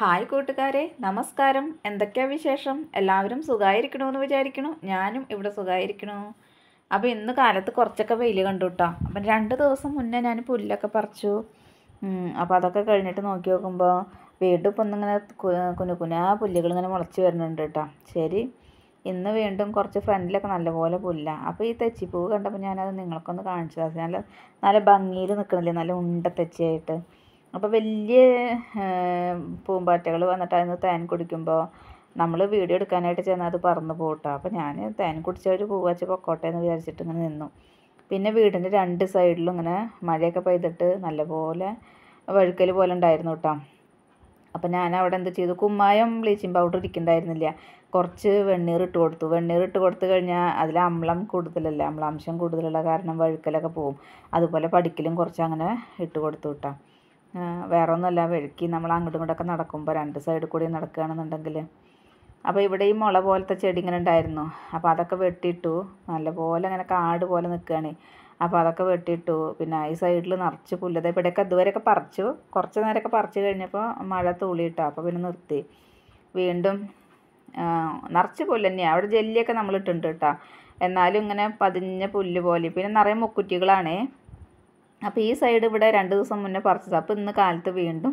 hi കൂട്ടുകാരെ നമസ്കാരം എന്തൊക്കെയാണ് വിശേഷം എല്ലാവരും സുഖമായിരിക്കണമെന്ന് വിചാരിക്കണു ഞാനും ഇവിടെ സുഖമായിരിക്കണു അപ്പോൾ ഇന്ന് കാലത്ത് കുറച്ചൊക്കെ വെയിൽ കണ്ടു കേട്ടോ അപ്പം രണ്ട് ദിവസം മുന്നേ ഞാൻ പുല്ലൊക്കെ പറിച്ചു അപ്പോൾ അതൊക്കെ കഴിഞ്ഞിട്ട് നോക്കി നോക്കുമ്പോൾ വീണ്ടും ഇപ്പം ഒന്നിങ്ങനെ കുനു കുനാ പുല്ലുകൾ ഇങ്ങനെ മുളച്ച് വരുന്നുണ്ട് കേട്ടോ ശരി ഇന്ന് വീണ്ടും കുറച്ച് ഫ്രണ്ടിലൊക്കെ നല്ലപോലെ പുല്ലാണ് അപ്പോൾ ഈ തെച്ചിപ്പൂവ് കണ്ടപ്പോൾ ഞാനത് നിങ്ങൾക്കൊന്ന് കാണിച്ചു തരാം നല്ല നല്ല ഭംഗിയിൽ നിൽക്കണില്ലേ നല്ല ഉണ്ട തെച്ചിയായിട്ട് അപ്പോൾ വലിയ പൂമ്പാറ്റകൾ വന്നിട്ട് അതിന് തേൻ കുടിക്കുമ്പോൾ നമ്മൾ വീഡിയോ എടുക്കാനായിട്ട് ചെന്നാൽ അത് പറന്ന് പോട്ടോ അപ്പോൾ ഞാൻ തേൻ കുടിച്ച ഒരു പൂവാച്ച പൊക്കോട്ടെ എന്ന് വിചാരിച്ചിട്ട് ഇങ്ങനെ നിന്നു പിന്നെ വീടിൻ്റെ രണ്ട് സൈഡിലും ഇങ്ങനെ മഴയൊക്കെ പെയ്തിട്ട് നല്ലപോലെ വഴുക്കൽ പോലെ ഉണ്ടായിരുന്നു കേട്ടോ അപ്പം ഞാൻ അവിടെ എന്ത് ചെയ്തു കുമ്മായം ബ്ലീച്ചിങ് പൗഡർ ഇരിക്കണ്ടായിരുന്നില്ല കുറച്ച് വെണ്ണീർ ഇട്ട് കൊടുത്തു വെണ്ണീർ ഇട്ട് കൊടുത്തു കഴിഞ്ഞാൽ അതിൽ അമ്ലം കൂടുതലല്ലേ അമ്ലാംശം കൂടുതലുള്ള കാരണം വഴുക്കലൊക്കെ പോവും അതുപോലെ പടിക്കലും കുറച്ച് അങ്ങനെ ഇട്ട് കൊടുത്തു കേട്ടോ വേറെ ഒന്നുമല്ല വഴുക്കി നമ്മൾ അങ്ങോട്ടും ഇങ്ങോട്ടൊക്കെ നടക്കുമ്പോൾ രണ്ട് സൈഡ് കൂടി നടക്കുകയാണെന്നുണ്ടെങ്കിൽ അപ്പോൾ ഇവിടെ ഈ മുള പോലത്തെ ചെടി ഇങ്ങനെ ഉണ്ടായിരുന്നു അപ്പോൾ അതൊക്കെ വെട്ടിയിട്ടു നല്ലപോലെ അങ്ങനെ കാട് പോലെ നിൽക്കുകയാണ് അപ്പോൾ അതൊക്കെ വെട്ടിയിട്ടു പിന്നെ ഈ സൈഡിൽ നിറച്ച് പുല്ലത് ഇവിടെയൊക്കെ ഇതുവരെയൊക്കെ പറിച്ചു കുറച്ച് നേരമൊക്കെ പറിച്ചു കഴിഞ്ഞപ്പോൾ മഴ തൂളിയിട്ടോ അപ്പോൾ പിന്നെ നിർത്തി വീണ്ടും നിറച്ച് പുല്ല് തന്നെയാണ് അവിടെ ജെല്ലിയൊക്കെ നമ്മൾ ഇട്ടിട്ടുണ്ട് കേട്ടോ എന്നാലും ഇങ്ങനെ പതിഞ്ഞ പുല്ല് പോലെ പിന്നെ നിറയെ മുക്കുറ്റികളാണേ അപ്പോൾ ഈ സൈഡ് ഇവിടെ രണ്ട് ദിവസം മുന്നേ പറിച്ചതാണ് അപ്പോൾ ഇന്ന് കാലത്ത് വീണ്ടും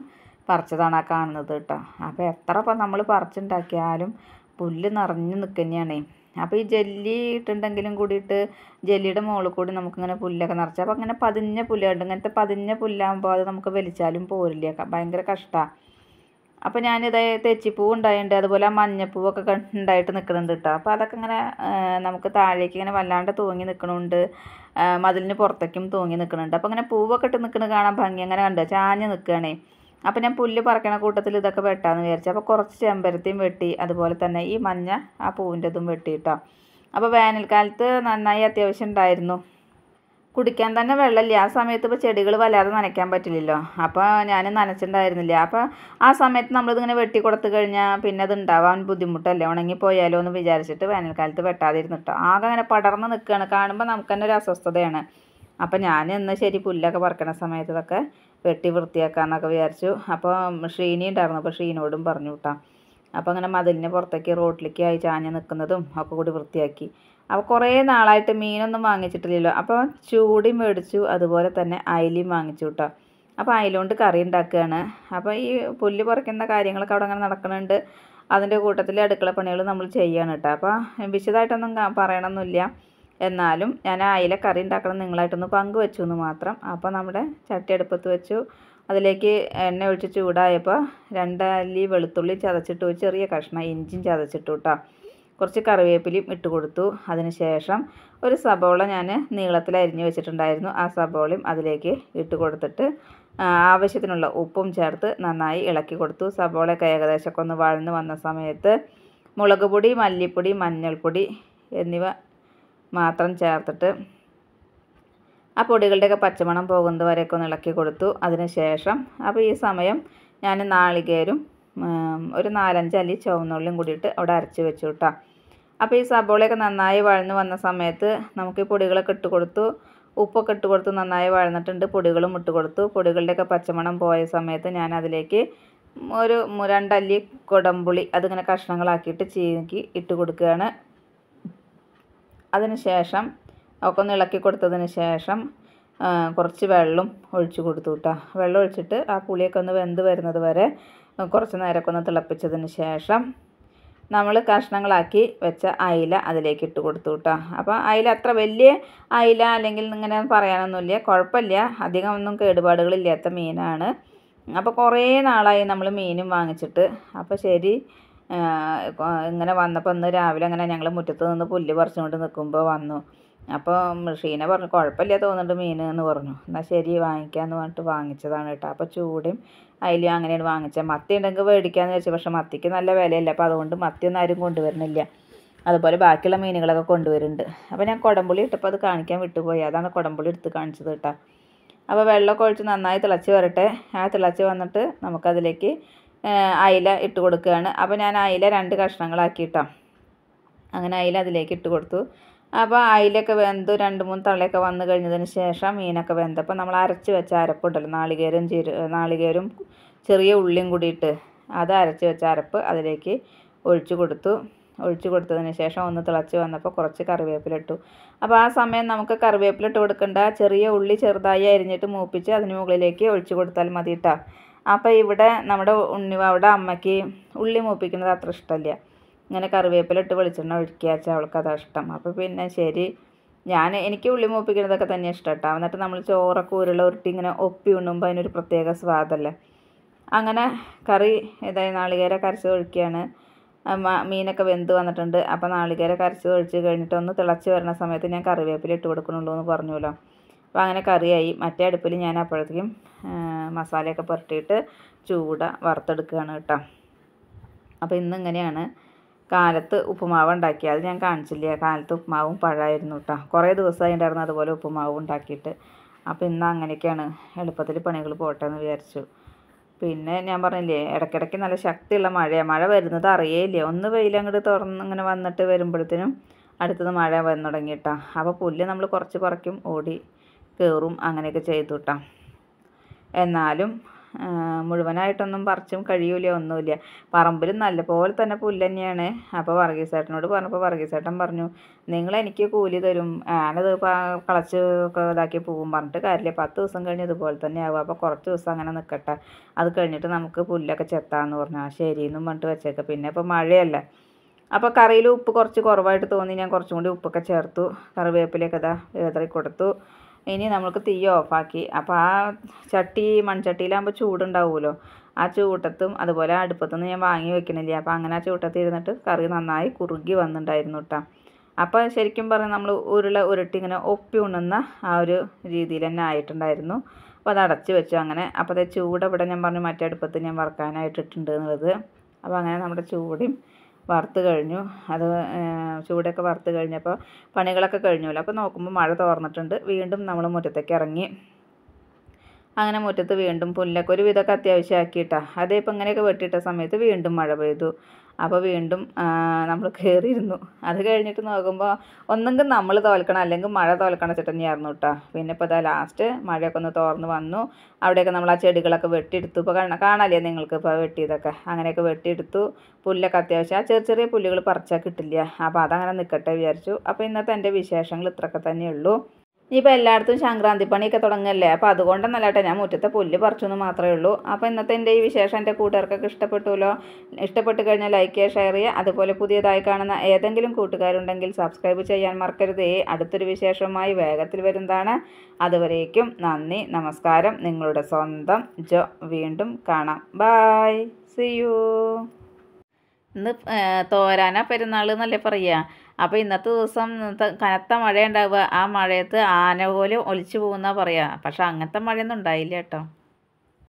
പറിച്ചതാണ് ആ കാണുന്നത് കേട്ടോ അപ്പോൾ എത്ര ഇപ്പം നമ്മൾ പറിച്ചുണ്ടാക്കിയാലും പുല്ല് നിറഞ്ഞ് നിൽക്കുന്നതാണേ അപ്പോൾ ഈ ജെല്ലി ഇട്ടുണ്ടെങ്കിലും കൂടിയിട്ട് ജെല്ലിയുടെ മുകളിൽ കൂടി നമുക്കിങ്ങനെ പുല്ലൊക്കെ നിറച്ച് അപ്പോൾ അങ്ങനെ പതിഞ്ഞ പുല്ലുണ്ട് ഇങ്ങനത്തെ പതിഞ്ഞ പുല്ലാകുമ്പോൾ അത് നമുക്ക് വലിച്ചാലും പോരില്ല ഭയങ്കര കഷ്ടമാണ് അപ്പോൾ ഞാനിത് തെച്ചിപ്പൂ ഉണ്ടായിട്ടുണ്ട് അതുപോലെ മഞ്ഞപ്പൂവൊക്കെ ഉണ്ടായിട്ട് നിൽക്കുന്നുണ്ട് കേട്ടോ അപ്പോൾ അതൊക്കെ ഇങ്ങനെ നമുക്ക് താഴേക്ക് ഇങ്ങനെ വല്ലാണ്ട് തൂങ്ങി നിൽക്കണുണ്ട് മതിലിന് പുറത്തേക്കും തൂങ്ങി നിൽക്കുന്നുണ്ട് അപ്പോൾ ഇങ്ങനെ പൂവൊക്കെ ഇട്ട് നിൽക്കുന്നത് കാണാൻ ഭംഗി അങ്ങനെ കണ്ടോ ചാഞ്ഞ് നിൽക്കുകയാണേ അപ്പോൾ ഞാൻ പുല്ല് പറക്കണ കൂട്ടത്തിൽ ഇതൊക്കെ വെട്ടാന്ന് വിചാരിച്ചു അപ്പോൾ കുറച്ച് ചെമ്പരത്തിയും വെട്ടി അതുപോലെ തന്നെ ഈ മഞ്ഞ ആ പൂവിൻ്റെതും വെട്ടി കേട്ടോ അപ്പോൾ വേനൽക്കാലത്ത് നന്നായി അത്യാവശ്യം ഉണ്ടായിരുന്നു കുടിക്കാൻ തന്നെ വെള്ളമില്ല ആ സമയത്ത് ഇപ്പോൾ ചെടികൾ വല്ലാതെ നനയ്ക്കാൻ പറ്റില്ലല്ലോ അപ്പോൾ ഞാൻ നനച്ചിട്ടുണ്ടായിരുന്നില്ല അപ്പോൾ ആ സമയത്ത് നമ്മളിതിങ്ങനെ വെട്ടി കൊടുത്തു കഴിഞ്ഞാൽ പിന്നെ അത് ഉണ്ടാവാൻ ബുദ്ധിമുട്ടല്ലേ ഉണങ്ങിപ്പോയാലോ എന്ന് വിചാരിച്ചിട്ട് വേനൽക്കാലത്ത് വെട്ടാതിരുന്നിട്ടോ ആകെ അങ്ങനെ പടർന്ന് നിൽക്കുകയാണ് കാണുമ്പോൾ നമുക്ക് തന്നെ ഒരു അസ്വസ്ഥതയാണ് അപ്പോൾ ഞാൻ ഇന്ന് ശരി പുല്ലൊക്കെ പറക്കണ സമയത്തൊക്കെ വെട്ടി വൃത്തിയാക്കാമെന്നൊക്കെ വിചാരിച്ചു അപ്പോൾ ഷീനി ഉണ്ടായിരുന്നു അപ്പോൾ ഷീനോടും പറഞ്ഞു വിട്ടാം അപ്പോൾ അങ്ങനെ മതിലിന് പുറത്തേക്ക് റോട്ടിലേക്ക് ആയി ചാഞ്ഞ് നിൽക്കുന്നതും ഒക്കെ കൂടി വൃത്തിയാക്കി അപ്പോൾ കുറേ നാളായിട്ട് മീനൊന്നും വാങ്ങിച്ചിട്ടില്ലല്ലോ അപ്പോൾ ചൂടി മേടിച്ചു അതുപോലെ തന്നെ അയലയും വാങ്ങിച്ചു കേട്ടോ അപ്പോൾ അയലുകൊണ്ട് കറി ഉണ്ടാക്കുകയാണ് അപ്പോൾ ഈ പുല്ല് പറിക്കുന്ന കാര്യങ്ങളൊക്കെ അവിടെ അങ്ങനെ നടക്കുന്നുണ്ട് അതിൻ്റെ കൂട്ടത്തിൽ അടുക്കള പണികൾ നമ്മൾ ചെയ്യുകയാണ് കേട്ടോ അപ്പോൾ വിശദമായിട്ടൊന്നും പറയണമെന്നില്ല എന്നാലും ഞാൻ അയില കറി ഉണ്ടാക്കണം നിങ്ങളായിട്ടൊന്ന് പങ്കുവെച്ചു എന്ന് മാത്രം അപ്പോൾ നമ്മുടെ ചട്ടി അടുപ്പത്ത് വെച്ചു അതിലേക്ക് എണ്ണ ഒഴിച്ച് ചൂടായപ്പോൾ രണ്ടല്ലി വെളുത്തുള്ളി ചതച്ചിട്ട് ചെറിയ കഷ്ണം ഇഞ്ചിയും ചതച്ചിട്ടു കേട്ടോ കുറച്ച് കറിവേപ്പിലയും ഇട്ട് കൊടുത്തു അതിനുശേഷം ഒരു സബോള ഞാൻ നീളത്തിൽ അരിഞ്ഞു വെച്ചിട്ടുണ്ടായിരുന്നു ആ സബോളയും അതിലേക്ക് ഇട്ട് കൊടുത്തിട്ട് ആവശ്യത്തിനുള്ള ഉപ്പും ചേർത്ത് നന്നായി ഇളക്കി കൊടുത്തു സബോളയൊക്കെ ഏകദേശമൊക്കെ ഒന്ന് വഴന്ന് വന്ന സമയത്ത് മുളക് പൊടി മല്ലിപ്പൊടി മഞ്ഞൾപ്പൊടി എന്നിവ മാത്രം ചേർത്തിട്ട് ആ പൊടികളുടെയൊക്കെ പച്ചമണം പോകുന്നത് വരെയൊക്കെ ഒന്ന് ഇളക്കി കൊടുത്തു അതിനുശേഷം അപ്പോൾ ഈ സമയം ഞാൻ നാളികേരും ഒരു നാലഞ്ച് അല്ലി ചുവന്നുള്ളിയും കൂടിയിട്ട് അവിടെ അരച്ച് വെച്ചു കേട്ടോ അപ്പോൾ ഈ സബോളയൊക്കെ നന്നായി വഴന്ന് വന്ന സമയത്ത് നമുക്ക് ഈ പൊടികളൊക്കെ ഇട്ട് കൊടുത്തു ഉപ്പൊക്കെ ഇട്ട് കൊടുത്തു നന്നായി വഴന്നിട്ടുണ്ട് പൊടികളും ഇട്ട് കൊടുത്തു പൊടികളുടെയൊക്കെ പച്ചമണം പോയ സമയത്ത് ഞാൻ അതിലേക്ക് ഒരു രണ്ടല്ലി കൊടമ്പുളി അതിങ്ങനെ കഷ്ണങ്ങളാക്കിയിട്ട് ചീക്കി ഇട്ട് കൊടുക്കുകയാണ് അതിനുശേഷം ഒക്കെ ഒന്ന് ഇളക്കി കൊടുത്തതിന് ശേഷം കുറച്ച് വെള്ളം ഒഴിച്ചു കൊടുത്തു കേട്ടോ വെള്ളം ഒഴിച്ചിട്ട് ആ പുളിയൊക്കെ ഒന്ന് വെന്ത് വരുന്നത് വരെ കുറച്ച് നേരമൊക്കെ ഒന്ന് തിളപ്പിച്ചതിന് ശേഷം നമ്മൾ കഷ്ണങ്ങളാക്കി വെച്ച അയില അതിലേക്ക് ഇട്ട് കൊടുത്തു കേട്ടോ അപ്പോൾ അയില അത്ര വലിയ അയില അല്ലെങ്കിൽ ഇങ്ങനെ പറയാനൊന്നുമില്ല കുഴപ്പമില്ല അധികം ഒന്നും കേടുപാടുകളില്ലാത്ത മീനാണ് അപ്പോൾ കുറേ നാളായി നമ്മൾ മീനും വാങ്ങിച്ചിട്ട് അപ്പോൾ ശരി ഇങ്ങനെ വന്നപ്പോൾ ഇന്ന് രാവിലെ അങ്ങനെ ഞങ്ങൾ മുറ്റത്ത് നിന്ന് പുല്ല് പറിച്ചുകൊണ്ട് നിൽക്കുമ്പോൾ വന്നു അപ്പോൾ ഷീന പറഞ്ഞു കുഴപ്പമില്ല തോന്നുന്നുണ്ട് മീൻ എന്ന് പറഞ്ഞു എന്നാൽ ശരി വാങ്ങിക്കാമെന്ന് പറഞ്ഞിട്ട് വാങ്ങിച്ചതാണ് കേട്ടോ അപ്പോൾ ചൂടയും അതിലും അങ്ങനെയാണ് വാങ്ങിച്ചത് മത്തി ഉണ്ടെങ്കിൽ മേടിക്കാമെന്ന് വെച്ചു പക്ഷേ മത്തിക്ക് നല്ല വിലയല്ല അപ്പോൾ അതുകൊണ്ട് മത്തി ഒന്നും ആരും കൊണ്ടുവരുന്നില്ല അതുപോലെ ബാക്കിയുള്ള മീനുകളൊക്കെ കൊണ്ടുവരുന്നുണ്ട് അപ്പോൾ ഞാൻ കുടംപുളി ഇട്ടപ്പോൾ അത് കാണിക്കാൻ വിട്ടുപോയി അതാണ് കുടംപുളി എടുത്ത് കാണിച്ചത് കേട്ടോ അപ്പോൾ വെള്ളമൊക്കെ ഒഴിച്ച് നന്നായി തിളച്ച് വരട്ടെ ആ തിളച്ച് വന്നിട്ട് നമുക്കതിലേക്ക് അയില ഇട്ട് കൊടുക്കുകയാണ് അപ്പോൾ ഞാൻ അയില രണ്ട് കഷ്ണങ്ങളാക്കി ഇട്ടാം അങ്ങനെ അയില അതിലേക്ക് ഇട്ട് കൊടുത്തു അപ്പോൾ അയിലൊക്കെ വെന്ത് രണ്ട് മൂന്ന് തള്ളിയൊക്കെ വന്നു കഴിഞ്ഞതിന് ശേഷം മീനൊക്കെ വെന്തപ്പോൾ നമ്മൾ അരച്ച് വെച്ച ഉണ്ടല്ലോ നാളികേരം ചെറു നാളികേരം ചെറിയ ഉള്ളിയും കൂടിയിട്ട് അത് അരച്ച് വെച്ച അരപ്പ് അതിലേക്ക് ഒഴിച്ചു കൊടുത്തു ഒഴിച്ചു കൊടുത്തതിന് ശേഷം ഒന്ന് തിളച്ച് വന്നപ്പോൾ കുറച്ച് കറിവേപ്പില ഇട്ടു അപ്പോൾ ആ സമയം നമുക്ക് കറിവേപ്പില ഇട്ട് കൊടുക്കേണ്ട ചെറിയ ഉള്ളി ചെറുതായി അരിഞ്ഞിട്ട് മൂപ്പിച്ച് അതിന് മുകളിലേക്ക് ഒഴിച്ചു കൊടുത്താൽ മതി കേട്ടോ അപ്പോൾ ഇവിടെ നമ്മുടെ ഉണ്ണിവാവിടെ അമ്മയ്ക്ക് ഉള്ളി മൂപ്പിക്കുന്നത് അത്ര ഇഷ്ടമല്ല ഇങ്ങനെ കറിവേപ്പില ഇട്ട് വെളിച്ചെണ്ണ ഒഴിക്കുക അവൾക്ക് അതാ ഇഷ്ടം അപ്പോൾ പിന്നെ ശരി ഞാൻ എനിക്ക് ഉള്ളി മൂപ്പിക്കുന്നതൊക്കെ തന്നെ ഇഷ്ടം കേട്ടോ എന്നിട്ട് നമ്മൾ ചോറൊക്കെ ഉരുള ഉരുട്ടി ഇങ്ങനെ ഒപ്പി ഉണ്ണുമ്പോൾ അതിനൊരു പ്രത്യേക സ്വാദല്ലേ അങ്ങനെ കറി ഇതായി നാളികേര കരച്ച് ഒഴിക്കുകയാണ് മീനൊക്കെ വെന്ത് വന്നിട്ടുണ്ട് അപ്പോൾ നാളികേര കരച്ച് ഒഴിച്ച് കഴിഞ്ഞിട്ട് ഒന്ന് തിളച്ച് വരുന്ന സമയത്ത് ഞാൻ കറിവേപ്പില ഇട്ട് കൊടുക്കണുള്ളൂ എന്ന് പറഞ്ഞുല്ലോ അപ്പോൾ അങ്ങനെ കറിയായി മറ്റേ അടുപ്പിൽ ഞാൻ അപ്പോഴത്തേക്കും മസാലയൊക്കെ പുരട്ടിയിട്ട് ചൂട വറുത്തെടുക്കുകയാണ് കേട്ടോ അപ്പോൾ ഇന്നിങ്ങനെയാണ് കാലത്ത് ഉപ്പുമാവ് ഉണ്ടാക്കി അത് ഞാൻ കാണിച്ചില്ല കാലത്ത് ഉപ്പുമാവും പഴമായിരുന്നു കേട്ടോ കുറേ ദിവസമായി ഉണ്ടായിരുന്നു അതുപോലെ ഉപ്പുമാവ് ഉണ്ടാക്കിയിട്ട് അപ്പോൾ ഇന്ന് അങ്ങനെയൊക്കെയാണ് എളുപ്പത്തിൽ പണികൾ പോട്ടെ എന്ന് വിചാരിച്ചു പിന്നെ ഞാൻ പറഞ്ഞില്ലേ ഇടയ്ക്കിടയ്ക്ക് നല്ല ശക്തിയുള്ള മഴയാണ് മഴ വരുന്നത് അറിയേയില്ല ഒന്ന് വെയിലങ്ങോട്ട് തുറന്ന് ഇങ്ങനെ വന്നിട്ട് വരുമ്പോഴത്തേനും അടുത്തത് മഴ വന്നു തുടങ്ങിയിട്ടാ അപ്പോൾ പുല്ല് നമ്മൾ കുറച്ച് കുറയ്ക്കും ഓടി കയറും അങ്ങനെയൊക്കെ ചെയ്തു കേട്ടോ എന്നാലും മുഴുവനായിട്ടൊന്നും പറിച്ചും കഴിയൂല ഒന്നുമില്ല പറമ്പിലും നല്ലപോലെ തന്നെ പുല്ല് തന്നെയാണ് അപ്പോൾ വർഗീസേട്ടനോട് പറഞ്ഞപ്പോൾ വർഗീസേട്ടൻ പറഞ്ഞു നിങ്ങൾ എനിക്ക് കൂലി തരും ഞാനത് കളച്ച് ഒക്കെ ഇതാക്കി പോകും പറഞ്ഞിട്ട് കാര്യമില്ല പത്ത് ദിവസം കഴിഞ്ഞ് ഇതുപോലെ തന്നെ ആവും അപ്പോൾ കുറച്ച് ദിവസം അങ്ങനെ നിൽക്കട്ടെ അത് കഴിഞ്ഞിട്ട് നമുക്ക് പുല്ലൊക്കെ ചെത്താന്ന് പറഞ്ഞു ആ ശരിയെന്നും പറഞ്ഞിട്ട് വെച്ചേക്ക പിന്നെ ഇപ്പോൾ മഴയല്ല അപ്പോൾ കറിയിൽ ഉപ്പ് കുറച്ച് കുറവായിട്ട് തോന്നി ഞാൻ കുറച്ചും കൂടി ഉപ്പൊക്കെ ചേർത്തു കറിവേപ്പിലയൊക്കെ ഇതാ വിതറി കൊടുത്തു ഇനി നമുക്ക് തീ ഓഫാക്കി അപ്പോൾ ആ ചട്ടി മൺചട്ടിയിലാകുമ്പോൾ ചൂടുണ്ടാവുമല്ലോ ആ ചൂട്ടത്തും അതുപോലെ അടുപ്പത്തൊന്നും ഞാൻ വാങ്ങി വെക്കണില്ല അപ്പോൾ അങ്ങനെ ആ ചൂട്ടത്തിൽ ഇരുന്നിട്ട് കറി നന്നായി കുറുകി വന്നിട്ടുണ്ടായിരുന്നു കേട്ടോ അപ്പോൾ ശരിക്കും പറഞ്ഞാൽ നമ്മൾ ഉരുള ഉരുട്ടി ഇങ്ങനെ ഒപ്പി ഉണ്ണുന്ന ആ ഒരു രീതിയിൽ തന്നെ ആയിട്ടുണ്ടായിരുന്നു അപ്പോൾ അത് അടച്ചു വെച്ചു അങ്ങനെ അപ്പോൾ അത് ചൂട് ഇവിടെ ഞാൻ പറഞ്ഞു മറ്റേ അടുപ്പത്ത് ഞാൻ വറക്കാനായിട്ടിട്ടുണ്ട് എന്നുള്ളത് അപ്പോൾ അങ്ങനെ നമ്മുടെ ചൂടും വറുത്ത് കഴിഞ്ഞു അത് ചൂടൊക്കെ വറുത്ത് കഴിഞ്ഞപ്പോൾ പണികളൊക്കെ കഴിഞ്ഞല്ലോ അപ്പോൾ നോക്കുമ്പോൾ മഴ തോർന്നിട്ടുണ്ട് വീണ്ടും നമ്മൾ മുറ്റത്തേക്ക് ഇറങ്ങി അങ്ങനെ മുറ്റത്ത് വീണ്ടും പുല്ലൊക്കെ ഒരു വിധമൊക്കെ അത്യാവശ്യമാക്കിയിട്ടാ അതേ ഇപ്പം ഇങ്ങനെയൊക്കെ വെട്ടിയിട്ട സമയത്ത് വീണ്ടും മഴ പെയ്തു അപ്പോൾ വീണ്ടും നമ്മൾ കയറിയിരുന്നു അത് കഴിഞ്ഞിട്ട് നോക്കുമ്പോൾ ഒന്നെങ്കിൽ നമ്മൾ തോൽക്കണം അല്ലെങ്കിൽ മഴ തോൽക്കണം ചേട്ടനെയായിരുന്നു കേട്ടോ പിന്നെ ഇപ്പോൾ ഇതാ ലാസ്റ്റ് മഴയൊക്കെ ഒന്ന് തോർന്ന് വന്നു അവിടെയൊക്കെ നമ്മൾ ആ ചെടികളൊക്കെ വെട്ടിയെടുത്തു ഇപ്പോൾ കാണാം കാണാല്ലേ നിങ്ങൾക്ക് ഇപ്പോൾ വെട്ടിയതൊക്കെ അങ്ങനെയൊക്കെ വെട്ടിയെടുത്തു പുല്ലൊക്കെ അത്യാവശ്യം ആ ചെറിയ ചെറിയ പുല്ലുകൾ പറിച്ചാൽ കിട്ടില്ല അപ്പോൾ അതങ്ങനെ നിൽക്കട്ടെ വിചാരിച്ചു അപ്പോൾ ഇന്നത്തെ എൻ്റെ വിശേഷങ്ങൾ ഇത്രയൊക്കെ തന്നെയുള്ളൂ ഇനിയിപ്പോൾ എല്ലായിടത്തും സംക്രാന്തി പണിയൊക്കെ തുടങ്ങല്ലേ അപ്പോൾ അതുകൊണ്ടെന്നല്ല കേട്ടോ ഞാൻ മുറ്റത്തെ പുല്ല് പറിച്ചെന്ന് മാത്രമേ ഉള്ളൂ അപ്പോൾ ഇന്നത്തെ എൻ്റെ ഈ വിശേഷം എൻ്റെ കൂട്ടുകാർക്കൊക്കെ ഇഷ്ടപ്പെട്ടുമല്ലോ ഇഷ്ടപ്പെട്ട് കഴിഞ്ഞാൽ ലൈക്ക് ചെയ്യുക ഷെയർ ചെയ്യുക അതുപോലെ പുതിയതായി കാണുന്ന ഏതെങ്കിലും കൂട്ടുകാരുണ്ടെങ്കിൽ സബ്സ്ക്രൈബ് ചെയ്യാൻ മറക്കരുതേ അടുത്തൊരു വിശേഷമായി വേഗത്തിൽ വരുന്നതാണ് അതുവരേക്കും നന്ദി നമസ്കാരം നിങ്ങളുടെ സ്വന്തം ജോ വീണ്ടും കാണാം ബായ് സി യു ഇന്ന് തോരാനാ പെരുന്നാൾ എന്നല്ലേ പറയുക അപ്പോൾ ഇന്നത്തെ ദിവസം കനത്ത മഴ ഉണ്ടാവുക ആ മഴയത്ത് ആന പോലും ഒലിച്ചു പോകുന്നതാണ് പറയുക പക്ഷെ അങ്ങനത്തെ മഴയൊന്നും ഉണ്ടായില്ല കേട്ടോ